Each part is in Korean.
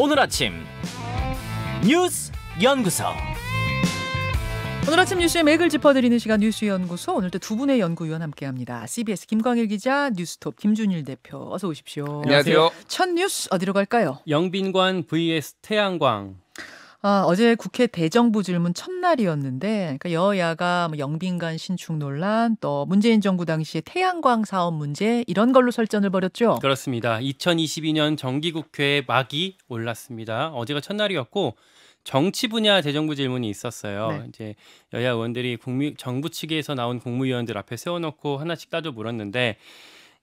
오늘 아침 뉴스 연구소. 오늘 아침 뉴스의 맥을 짚어드리는 시간 뉴스 연구소 오늘도 두 분의 연구위원 함께합니다. CBS 김광일 기자, 뉴스톱 김준일 대표 어서 오십시오. 안녕하세요. 첫 뉴스 어디로 갈까요? 영빈관 vs 태양광. 아, 어제 국회 대정부 질문 첫날이었는데 그러니까 여야가 뭐 영빈관 신축 논란 또 문재인 정부 당시의 태양광 사업 문제 이런 걸로 설전을 벌였죠. 그렇습니다. 2022년 정기국회 막이 올랐습니다. 어제가 첫날이었고 정치 분야 대정부 질문이 있었어요. 네. 이제 여야 의원들이 국민, 정부 측에서 나온 국무위원들 앞에 세워놓고 하나씩 따져 물었는데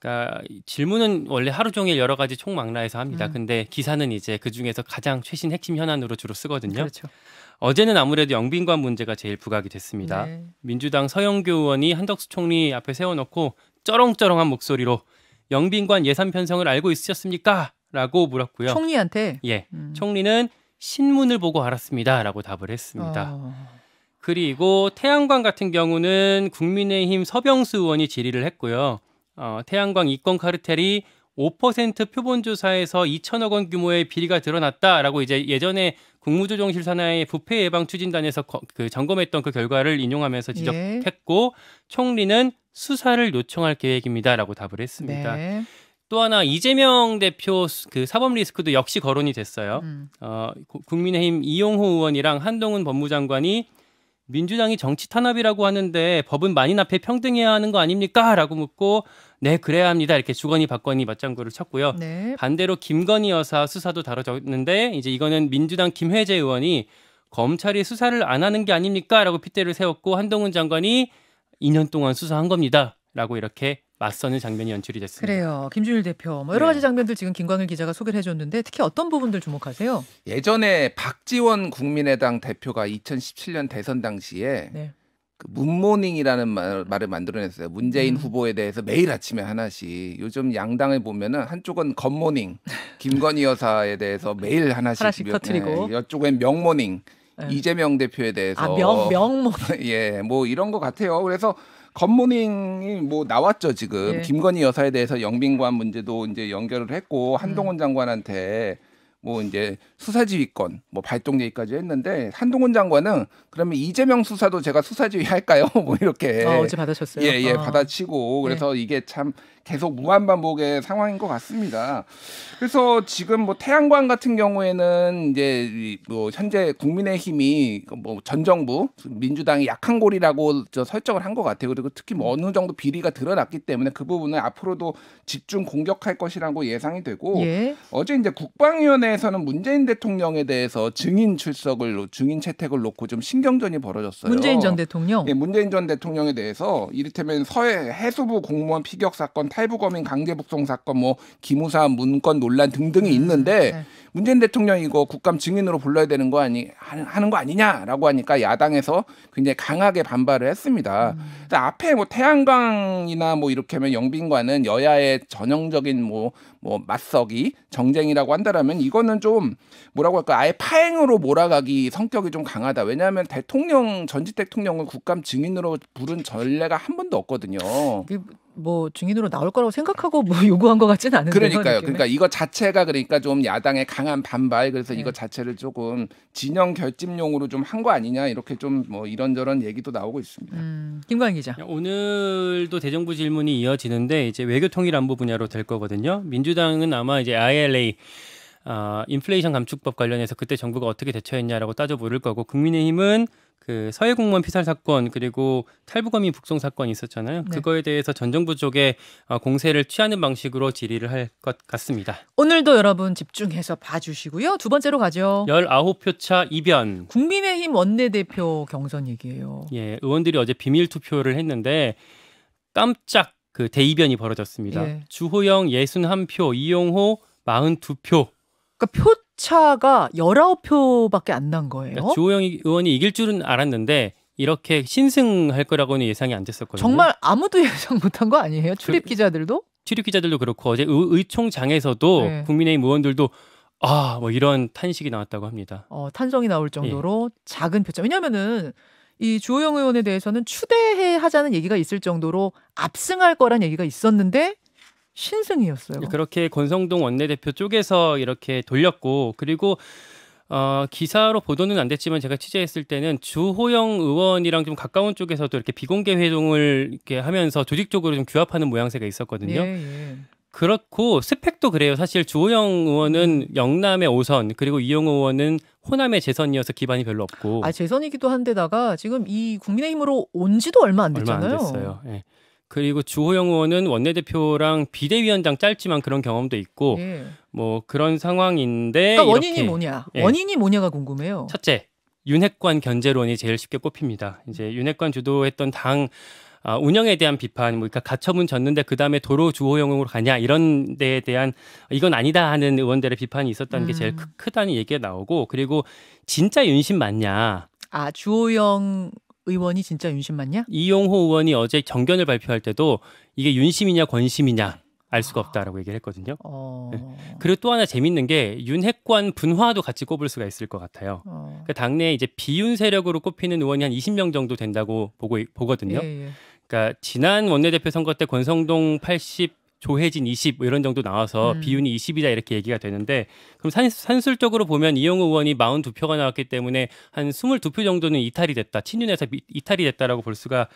그러니까 질문은 원래 하루 종일 여러 가지 총망라해서 합니다. 음. 근데 기사는 이제 그 중에서 가장 최신 핵심 현안으로 주로 쓰거든요. 그렇죠. 어제는 아무래도 영빈관 문제가 제일 부각이 됐습니다. 네. 민주당 서영교 의원이 한덕수 총리 앞에 세워놓고 쩌렁쩌렁한 목소리로 영빈관 예산 편성을 알고 있으셨습니까? 라고 물었고요. 총리한테? 예. 음. 총리는 신문을 보고 알았습니다. 라고 답을 했습니다. 어... 그리고 태양광 같은 경우는 국민의힘 서병수 의원이 질의를 했고요. 어, 태양광 이권 카르텔이 5% 표본조사에서 2천억 원 규모의 비리가 드러났다라고 이제 예전에 국무조정실 산하의 부패 예방 추진단에서 거, 그 점검했던 그 결과를 인용하면서 지적했고 예. 총리는 수사를 요청할 계획입니다라고 답을 했습니다. 네. 또 하나 이재명 대표 그 사법 리스크도 역시 거론이 됐어요. 음. 어, 국민의힘 이용호 의원이랑 한동훈 법무장관이 민주당이 정치 탄압이라고 하는데 법은 만인 앞에 평등해야 하는 거 아닙니까? 라고 묻고 네 그래야 합니다 이렇게 주건이받건이 맞장구를 쳤고요. 네. 반대로 김건희 여사 수사도 다뤄졌는데 이제 이거는 민주당 김혜재 의원이 검찰이 수사를 안 하는 게 아닙니까? 라고 핏대를 세웠고 한동훈 장관이 2년 동안 수사한 겁니다. 라고 이렇게 맞서는 장면이 연출이 됐습니다. 그래요. 김준일 대표. 뭐 여러 네. 가지 장면들 지금 김광일 기자가 소개를 해줬는데 특히 어떤 부분들 주목하세요? 예전에 박지원 국민의당 대표가 2017년 대선 당시에 네. 그 문모닝이라는 말, 말을 만들어냈어요. 문재인 음. 후보에 대해서 매일 아침에 하나씩. 요즘 양당을 보면은 한쪽은 겉모닝, 김건희 여사에 대해서 매일 하나씩, 하나씩 몇, 터트리고 네, 이쪽엔 명모닝, 네. 이재명 대표에 대해서 아, 명 명모 예, 뭐 이런 것 같아요. 그래서 겉모닝이 뭐 나왔죠 지금 예. 김건희 여사에 대해서 영빈관 문제도 이제 연결을 했고 한동훈 음. 장관한테 뭐 이제 수사지휘권 뭐 발동 얘기까지 했는데 한동훈 장관은 그러면 이재명 수사도 제가 수사지휘 할까요? 뭐 이렇게 어, 어제 받으셨어요? 예예 예, 아. 받아치고 그래서 네. 이게 참 계속 무한반복의 상황인 것 같습니다. 그래서 지금 뭐 태양광 같은 경우에는 이제 뭐 현재 국민의힘이 그 뭐전 정부 민주당이 약한 골이라고 저 설정을 한 것 같아요. 그리고 특히 뭐 어느 정도 비리가 드러났기 때문에 그 부분은 앞으로도 집중 공격할 것이라고 예상이 되고 예. 어제 이제 국방위원회 국내에서는 문재인 대통령에 대해서 증인 출석을 증인 채택을 놓고 좀 신경전이 벌어졌어요. 문재인 전 대통령. 예, 문재인 전 대통령에 대해서 이를테면 서해 해수부 공무원 피격 사건, 탈북어민 강제북송 사건, 뭐 기무사 문건 논란 등등이 음, 있는데 네. 문재인 대통령 이거 국감 증인으로 불러야 되는 거 아니 하는 거 아니냐라고 하니까 야당에서 굉장히 강하게 반발을 했습니다. 음. 앞에 뭐 태양광이나 뭐 이렇게 하면 영빈관은 여야의 전형적인 뭐뭐 맞서기, 정쟁이라고 한다라면 이거는 좀 뭐라고 할까 아예 파행으로 몰아가기 성격이 좀 강하다. 왜냐하면 대통령 전직 대통령을 국감 증인으로 부른 전례가 한 번도 없거든요. 그... 뭐 증인으로 나올 거라고 생각하고 뭐 요구한 것 같지는 않은데 그러니까요. 그러니까 이거 자체가 그러니까 좀 야당의 강한 반발 그래서 네. 이거 자체를 조금 진영 결집용으로 좀 한 거 아니냐 이렇게 좀 뭐 이런저런 얘기도 나오고 있습니다. 음, 김광 기자 오늘도 대정부 질문이 이어지는데 이제 외교통일안보 분야로 될 거거든요. 민주당은 아마 이제 ILA 어, 인플레이션 감축법 관련해서 그때 정부가 어떻게 대처했냐라고 따져 보를 거고 국민의힘은 그 서해 공무원 피살 사건 그리고 탈북어민 북송 사건이 있었잖아요. 네. 그거에 대해서 전 정부 쪽에 어, 공세를 취하는 방식으로 질의를 할 것 같습니다. 오늘도 여러분 집중해서 봐주시고요. 두 번째로 가죠. 19표 차 이변. 국민의힘 원내대표 경선 얘기예요. 예, 의원들이 어제 비밀 투표를 했는데 깜짝 그 대이변이 벌어졌습니다. 예. 주호영 61표, 이용호 42표 그러니까 표차가 19표밖에 안 난 거예요. 그러니까 주호영 의원이 이길 줄은 알았는데 이렇게 신승할 거라고는 예상이 안 됐었거든요. 정말 아무도 예상 못한 거 아니에요? 그 출입 기자들도? 그, 출입 기자들도 그렇고 어제 의, 총장에서도 네. 국민의힘 의원들도 아, 뭐 이런 탄식이 나왔다고 합니다. 어, 탄성이 나올 정도로 예. 작은 표차. 왜냐면은 이 주호영 의원에 대해서는 추대해 하자는 얘기가 있을 정도로 압승할 거란 얘기가 있었는데 신승이었어요. 그렇게 권성동 원내대표 쪽에서 이렇게 돌렸고 그리고 어, 기사로 보도는 안 됐지만 제가 취재했을 때는 주호영 의원이랑 좀 가까운 쪽에서도 이렇게 비공개 회동을 이렇게 하면서 조직적으로 좀 규합하는 모양새가 있었거든요. 예, 예. 그렇고 스펙도 그래요. 사실 주호영 의원은 음. 영남의 오선 그리고 이용 의원은 호남의 재선이어서 기반이 별로 없고. 아 재선이기도 한데다가 지금 이 국민의힘으로 온 지도 얼마 안 됐잖아요. 얼마 안 됐어요. 예. 그리고 주호영 의원은 원내대표랑 비대위원장 짧지만 그런 경험도 있고 예. 뭐 그런 상황인데 그러니까 원인이 이렇게, 뭐냐 예. 원인이 뭐냐가 궁금해요. 첫째 윤핵관 견제론이 제일 쉽게 꼽힙니다. 이제 윤핵관 주도했던 당 아, 운영에 대한 비판, 뭐, 그니까 가처분 졌는데 그 다음에 도로 주호영으로 가냐 이런 데에 대한 이건 아니다 하는 의원들의 비판이 있었다는 음. 게 제일 음. 크, 크다는 얘기가 나오고 그리고 진짜 윤심 맞냐? 아 주호영 의원이 진짜 윤심 맞냐? 이용호 의원이 어제 경견을 발표할 때도 이게 윤심이냐 권심이냐 알 수가 없다라고 얘기를 했거든요. 어... 네. 그리고 또 하나 재밌는 게 윤핵관 분화도 같이 꼽을 수가 있을 것 같아요. 어... 그러니까 당내에 이제 비윤 세력으로 꼽히는 의원이 한 20명 정도 된다고 보고 보거든요. 예, 예. 그러니까 지난 원내대표 선거 때 권성동 80 조혜진 20뭐 이런 정도 나와서 음. 비윤이 20이다 이렇게 얘기가 되는데 그럼 산, 산술적으로 보면 이영호 의원이 42표가 나왔기 때문에 한 22표 정도는 이탈이 됐다. 친윤에서 미, 이탈이 됐다라고 볼 수가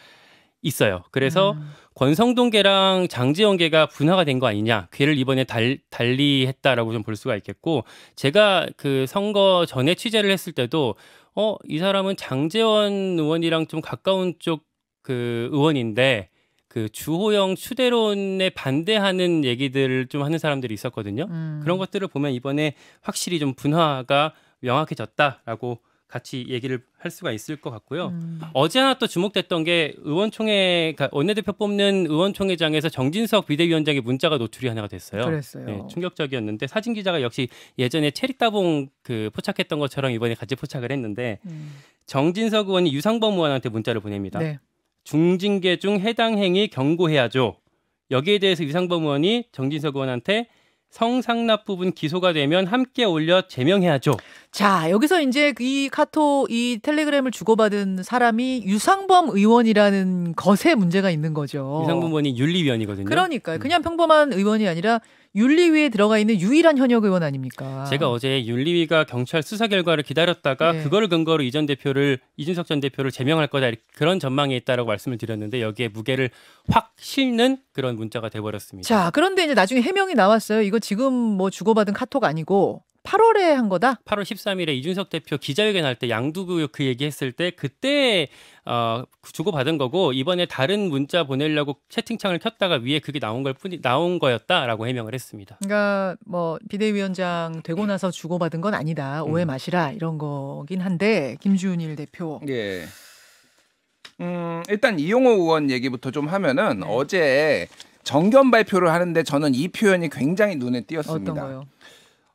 있어요. 그래서 음. 권성동계랑 장재원계가 분화가 된 거 아니냐, 괴를 이번에 달, 달리 했다라고 좀 볼 수가 있겠고, 제가 그 선거 전에 취재를 했을 때도, 어, 이 사람은 장재원 의원이랑 좀 가까운 쪽 그 의원인데, 그 주호영 추대론에 반대하는 얘기들을 좀 하는 사람들이 있었거든요. 음. 그런 것들을 보면 이번에 확실히 좀 분화가 명확해졌다라고 같이 얘기를 할 수가 있을 것 같고요. 음. 어제 하나 또 주목됐던 게 의원총회 그러니까 원내대표 뽑는 의원총회장에서 정진석 비대위원장의 문자가 노출이 하나가 됐어요. 그랬어요. 네, 충격적이었는데 사진 기자가 역시 예전에 체리따봉그 포착했던 것처럼 이번에 같이 포착을 했는데 음. 정진석 의원이 유상범 의원한테 문자를 보냅니다. 네. 중징계 중 해당 행위 경고해야죠. 여기에 대해서 유상범 의원이 정진석 의원한테 성상납 부분 기소가 되면 함께 올려 제명해야죠. 자, 여기서 이제 이 카톡, 이 텔레그램을 주고받은 사람이 유상범 의원이라는 것에 문제가 있는 거죠. 유상범 의원이 윤리위원이거든요. 그러니까요. 음. 그냥 평범한 의원이 아니라 윤리위에 들어가 있는 유일한 현역 의원 아닙니까? 제가 어제 윤리위가 경찰 수사 결과를 기다렸다가 네. 그거를 근거로 이전 대표를 이준석 전 대표를 제명할 거다 그런 전망이 있다라고 말씀을 드렸는데 여기에 무게를 확 실는 그런 문자가 돼버렸습니다. 자, 그런데 이제 나중에 해명이 나왔어요. 이거 지금 뭐 주고받은 카톡 아니고 8월에 한 거다? 8월 13일에 이준석 대표 기자회견 할 때양두부그 얘기했을 때 그때 어, 주고받은 거고 이번에 다른 문자 보내려고 채팅창을 켰다가 위에 그게 나온 걸 뿐이 나온 거였다라고 해명을 했습니다. 그러니까 뭐 비대위원장 되고 나서 주고받은 건 아니다. 오해 음. 마시라 이런 거긴 한데 김준일 대표. 예. 음, 일단 이용호 의원 얘기부터 좀 하면은 네. 어제 정견 발표를 하는데 저는 이 표현이 굉장히 눈에 띄었습니다. 어떤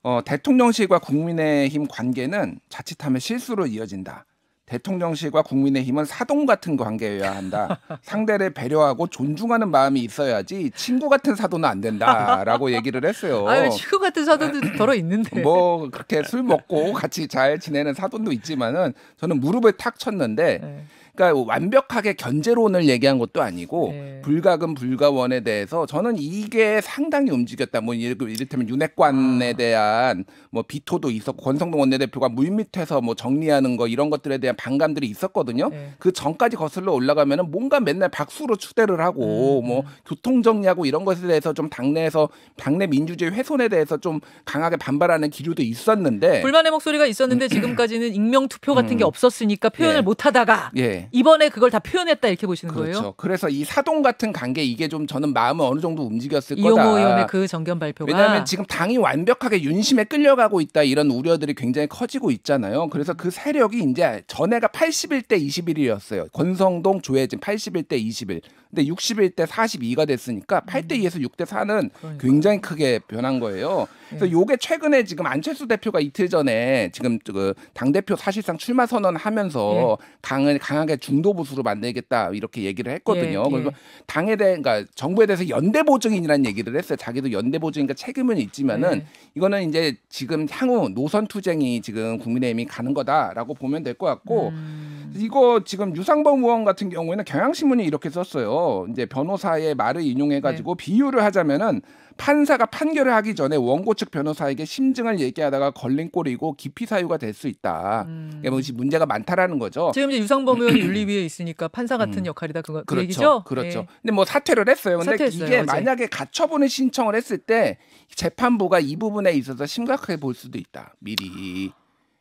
어, 대통령실과 국민의힘 관계는 자칫하면 실수로 이어진다. 대통령실과 국민의힘은 사돈 같은 관계여야 한다. 상대를 배려하고 존중하는 마음이 있어야지 친구 같은 사돈은안 된다라고 얘기를 했어요. 아유, 친구 같은 사도도 더러 있는데. 뭐 그렇게 술 먹고 같이 잘 지내는 사돈도 있지만은 저는 무릎을 탁 쳤는데 네. 그러니까 완벽하게 견제론을 얘기한 것도 아니고 네. 불가금 불가원에 대해서 저는 이게 상당히 움직였다. 뭐 이를, 이를테면 윤핵관에 아. 대한 뭐 비토도 있었고 권성동 원내대표가 물밑에서 뭐 정리하는 거 이런 것들에 대한 반감들이 있었거든요. 네. 그 전까지 거슬러 올라가면은 뭔가 맨날 박수로 추대를 하고 음. 뭐 교통 정리하고 이런 것에 대해서 좀 당내에서 당내 민주주의 훼손에 대해서 좀 강하게 반발하는 기류도 있었는데 불만의 목소리가 있었는데 음. 지금까지는 익명 투표 같은 게 음. 없었으니까 표현을 예. 못 하다가 예. 이번에 그걸 다 표현했다 이렇게 보시는 그렇죠. 거예요? 그래서 이 사동 같은 관계 이게 좀 저는 마음을 어느 정도 움직였을 이용호 거다. 이용호 의원의 그 정견 발표가 왜냐하면 지금 당이 완벽하게 윤심에 끌려가고 있다 이런 우려들이 굉장히 커지고 있잖아요. 그래서 그 세력이 이제 전해가 81대 21이었어요. 권성동 조혜진 81대 21. 근데 61대 42가 됐으니까 8대 2에서 음. 6대 4는 그러니까. 굉장히 크게 변한 거예요. 그래서 예. 요게 최근에 지금 안철수 대표가 이틀 전에 지금 그 당 대표 사실상 출마 선언하면서 예. 당을 강하게 중도 보수로 만들겠다 이렇게 얘기를 했거든요. 예. 예. 그래서 당에 대한 그러니까 정부에 대해서 연대 보증인이라는 얘기를 했어요. 자기도 연대 보증인가 책임은 있지만은 예. 이거는 이제 지금 향후 노선 투쟁이 지금 국민의힘이 가는 거다라고 보면 될 것 같고. 음. 이거 지금 유상범 의원 같은 경우에는 경향신문이 이렇게 썼어요. 이제 변호사의 말을 인용해가지고 네. 비유를 하자면은 판사가 판결을 하기 전에 원고 측 변호사에게 심증을 얘기하다가 걸린 꼴이고 기피 사유가 될 수 있다. 음. 그러니까 문제가 많다라는 거죠. 지금 이제 유상범 의원 윤리위에 있으니까 판사 같은 음. 역할이다 그거 그 그렇죠, 그 얘기죠. 그렇죠. 네. 근데 뭐 사퇴를 했어요. 근데 사퇴했어요, 이게 어제. 만약에 가처분을 신청을 했을 때 재판부가 이 부분에 있어서 심각하게 볼 수도 있다. 미리.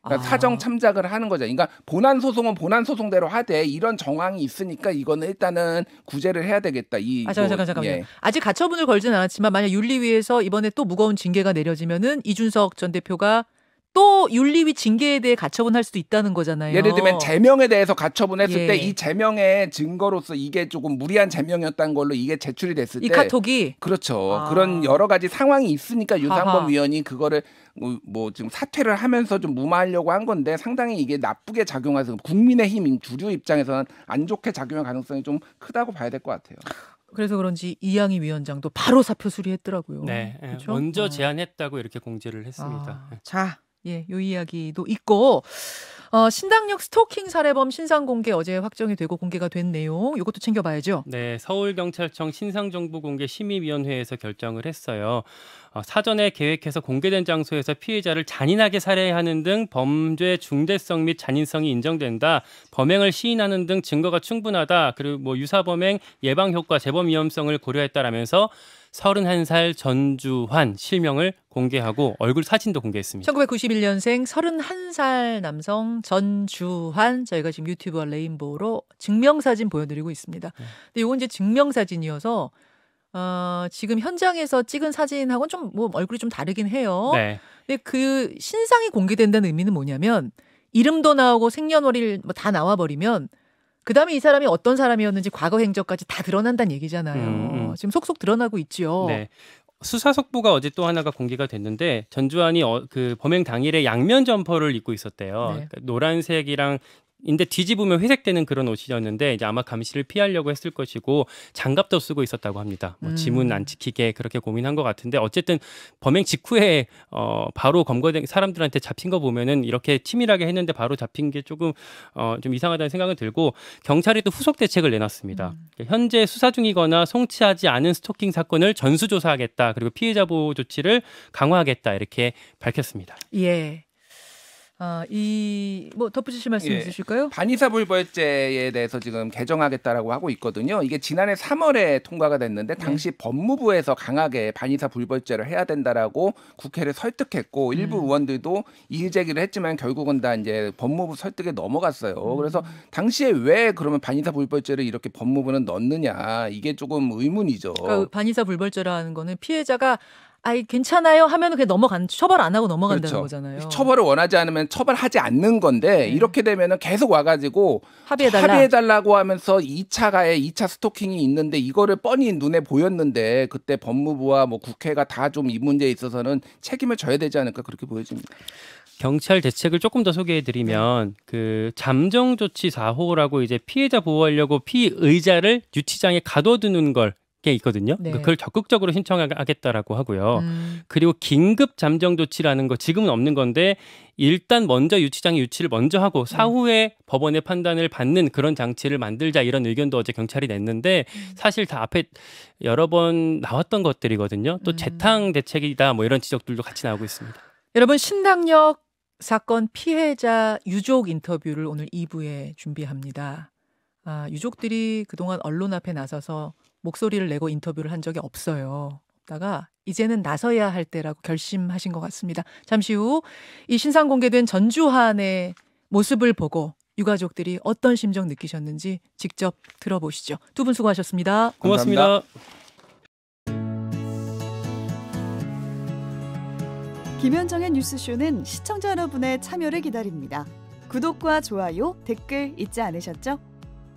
그러니까 아. 사정 참작을 하는 거죠. 그러니까 본안 소송은 본안 소송대로 하되 이런 정황이 있으니까 이거는 일단은 구제를 해야 되겠다. 이 아, 잠깐, 뭐, 잠깐, 잠깐 예. 아직 가처분을 걸지는 않았지만 만약 윤리위에서 이번에 또 무거운 징계가 내려지면은 이준석 전 대표가 또 윤리위 징계에 대해 가처분할 수도 있다는 거잖아요. 예를 들면 제명에 대해서 가처분했을 예. 때이 제명의 증거로서 이게 조금 무리한 제명이었다는 걸로 이게 제출이 됐을 때이 카톡이 그렇죠. 아. 그런 여러 가지 상황이 있으니까 윤상범 위원이 그거를 뭐, 뭐, 지금 사퇴를 하면서 좀 무마하려고 한 건데 상당히 이게 나쁘게 작용해서 국민의힘 인 주류 입장에서는 안 좋게 작용할 가능성이 좀 크다고 봐야 될 것 같아요. 그래서 그런지 이양희 위원장도 바로 사표 수리했더라고요. 네, 그렇죠? 먼저 어. 제안했다고 이렇게 공지를 했습니다. 아, 자, 예, 요 이야기도 있고 어, 신당역 스토킹 살해범 신상 공개 어제 확정이 되고 공개가 된 내용 이것도 챙겨봐야죠. 네, 서울경찰청 신상정보공개 심의위원회에서 결정을 했어요. 어, 사전에 계획해서 공개된 장소에서 피해자를 잔인하게 살해하는 등 범죄 중대성 및 잔인성이 인정된다. 범행을 시인하는 등 증거가 충분하다. 그리고 뭐 유사범행 예방 효과, 재범 위험성을 고려했다라면서 31살 전주환 실명을 공개하고 얼굴 사진도 공개했습니다. 1991년생 31살 남성 전주환 저희가 지금 유튜브와 레인보우로 증명사진 보여드리고 있습니다. 네. 근데 이건 이제 증명사진이어서 어, 지금 현장에서 찍은 사진하고는 좀뭐 얼굴이 좀 다르긴 해요. 네. 근데 그 신상이 공개된다는 의미는 뭐냐면 이름도 나오고 생년월일 뭐다 나와 버리면 그다음에 이 사람이 어떤 사람이었는지 과거 행적까지 다 드러난다는 얘기잖아요. 음, 음. 지금 속속 드러나고 있지요. 네. 수사 속보가 어제 또 하나가 공개가 됐는데 전주환이 어, 그 범행 당일에 양면 점퍼를 입고 있었대요. 네. 그러니까 노란색이랑 근데 뒤집으면 회색되는 그런 옷이었는데 이제 아마 감시를 피하려고 했을 것이고 장갑도 쓰고 있었다고 합니다. 뭐 지문 안 음. 지키게 그렇게 고민한 것 같은데 어쨌든 범행 직후에 어 바로 검거된 사람들한테 잡힌 거 보면은 이렇게 치밀하게 했는데 바로 잡힌 게 조금 어좀 이상하다는 생각은 들고 경찰이 또 후속 대책을 내놨습니다. 음. 그러니까 현재 수사 중이거나 송치하지 않은 스토킹 사건을 전수조사하겠다 그리고 피해자 보호 조치를 강화하겠다 이렇게 밝혔습니다. 예. 아, 이뭐 덧붙이실 말씀 예. 있으실까요? 반의사불벌죄에 대해서 지금 개정하겠다라고 하고 있거든요. 이게 지난해 3월에 통과가 됐는데 네. 당시 네. 법무부에서 강하게 반의사불벌죄를 해야 된다라고 국회를 설득했고 음. 일부 의원들도 이의 제기를 했지만 결국은 다 이제 법무부 설득에 넘어갔어요. 음. 그래서 당시에 왜 그러면 반의사불벌죄를 이렇게 법무부는 넣느냐 이게 조금 의문이죠. 그러니까 반의사불벌죄라는 거는 피해자가 아이 괜찮아요 하면은 그냥 넘어간 처벌 안 하고 넘어간다는 그렇죠. 거잖아요. 처벌을 원하지 않으면 처벌하지 않는 건데 네. 이렇게 되면은 계속 와가지고 합의해달라. 합의해달라고 하면서 2차 가해 2차 스토킹이 있는데 이거를 뻔히 눈에 보였는데 그때 법무부와 뭐 국회가 다 좀 이 문제에 있어서는 책임을 져야 되지 않을까 그렇게 보여집니다. 경찰 대책을 조금 더 소개해드리면 네. 그 잠정 조치 4호라고 이제 피해자 보호하려고 피의자를 유치장에 가둬두는 걸게 있거든요. 네. 그걸 적극적으로 신청하겠다라고 하고요. 음. 그리고 긴급 잠정 조치라는 거 지금은 없는 건데 일단 먼저 유치장이 유치를 먼저 하고 네. 사후에 음. 법원의 판단을 받는 그런 장치를 만들자 이런 의견도 어제 경찰이 냈는데 음. 사실 다 앞에 여러 번 나왔던 것들이거든요. 또 음. 재탕 대책이다 뭐 이런 지적들도 같이 나오고 있습니다. 여러분 신당역 사건 피해자 유족 인터뷰를 오늘 2부에 준비합니다. 아, 유족들이 그동안 언론 앞에 나서서 목소리를 내고 인터뷰를 한 적이 없어요. 다가 이제는 나서야 할 때라고 결심하신 것 같습니다. 잠시 후 이 신상 공개된 전주환의 모습을 보고 유가족들이 어떤 심정 느끼셨는지 직접 들어보시죠. 두 분 수고하셨습니다. 고맙습니다 김현정의 뉴스쇼는 시청자 여러분의 참여를 기다립니다. 구독과 좋아요, 댓글 잊지 않으셨죠?